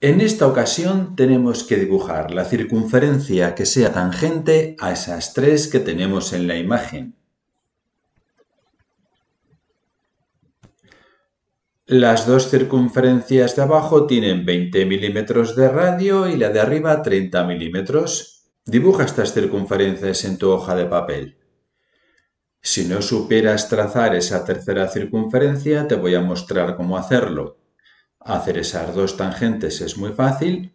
En esta ocasión tenemos que dibujar la circunferencia que sea tangente a esas tres que tenemos en la imagen. Las dos circunferencias de abajo tienen 20 milímetros de radio y la de arriba 30 milímetros. Dibuja estas circunferencias en tu hoja de papel. Si no supieras trazar esa tercera circunferencia, te voy a mostrar cómo hacerlo. Hacer esas dos tangentes es muy fácil.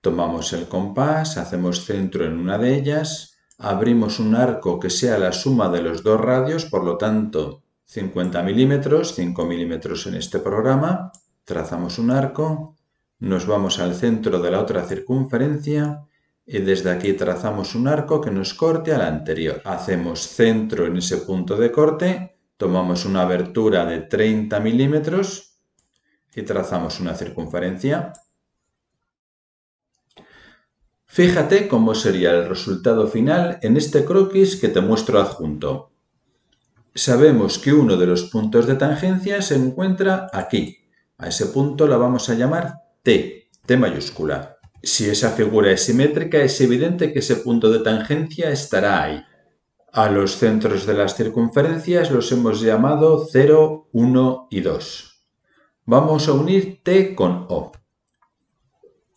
Tomamos el compás, hacemos centro en una de ellas, abrimos un arco que sea la suma de los dos radios, por lo tanto 50 milímetros, 5 milímetros en este programa, trazamos un arco, nos vamos al centro de la otra circunferencia y desde aquí trazamos un arco que nos corte a la anterior. Hacemos centro en ese punto de corte, tomamos una abertura de 30 milímetros, y trazamos una circunferencia. Fíjate cómo sería el resultado final en este croquis que te muestro adjunto. Sabemos que uno de los puntos de tangencia se encuentra aquí. A ese punto la vamos a llamar T, T mayúscula. Si esa figura es simétrica, es evidente que ese punto de tangencia estará ahí. A los centros de las circunferencias los hemos llamado 0, 1 y 2 vamos a unir T con O.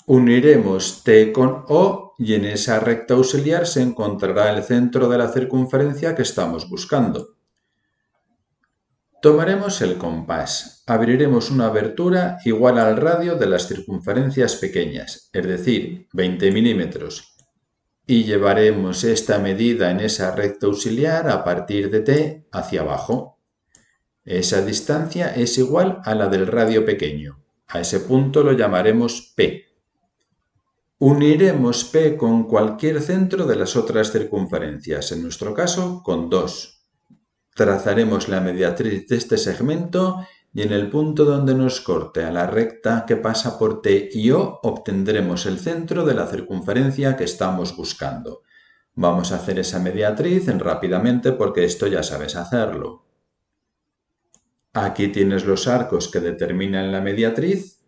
Uniremos T con O y en esa recta auxiliar se encontrará el centro de la circunferencia que estamos buscando. Tomaremos el compás, abriremos una abertura igual al radio de las circunferencias pequeñas, es decir, 20 milímetros, y llevaremos esta medida en esa recta auxiliar a partir de T hacia abajo. Esa distancia es igual a la del radio pequeño. A ese punto lo llamaremos P. Uniremos P con cualquier centro de las otras circunferencias, en nuestro caso con 2. Trazaremos la mediatriz de este segmento y en el punto donde nos corte a la recta que pasa por T y O obtendremos el centro de la circunferencia que estamos buscando. Vamos a hacer esa mediatriz rápidamente porque esto ya sabes hacerlo. Aquí tienes los arcos que determinan la mediatriz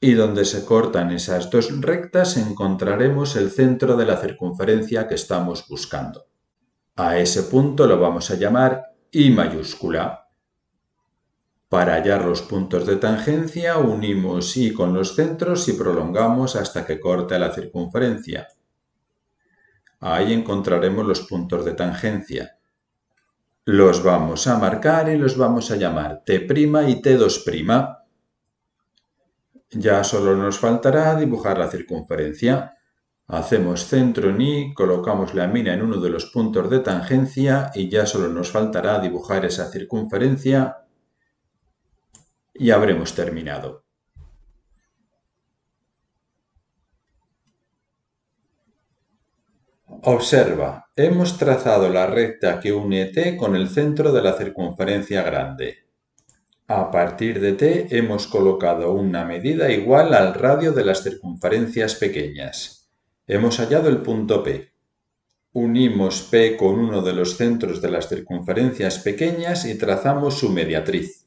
y donde se cortan esas dos rectas encontraremos el centro de la circunferencia que estamos buscando. A ese punto lo vamos a llamar I mayúscula. Para hallar los puntos de tangencia unimos I con los centros y prolongamos hasta que corte la circunferencia. Ahí encontraremos los puntos de tangencia los vamos a marcar y los vamos a llamar T' y T2'. Ya solo nos faltará dibujar la circunferencia. Hacemos centro ni, colocamos la mina en uno de los puntos de tangencia y ya solo nos faltará dibujar esa circunferencia y habremos terminado. Observa, hemos trazado la recta que une T con el centro de la circunferencia grande. A partir de T hemos colocado una medida igual al radio de las circunferencias pequeñas. Hemos hallado el punto P. Unimos P con uno de los centros de las circunferencias pequeñas y trazamos su mediatriz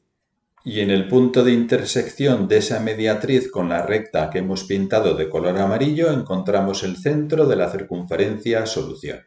y en el punto de intersección de esa mediatriz con la recta que hemos pintado de color amarillo encontramos el centro de la circunferencia solución.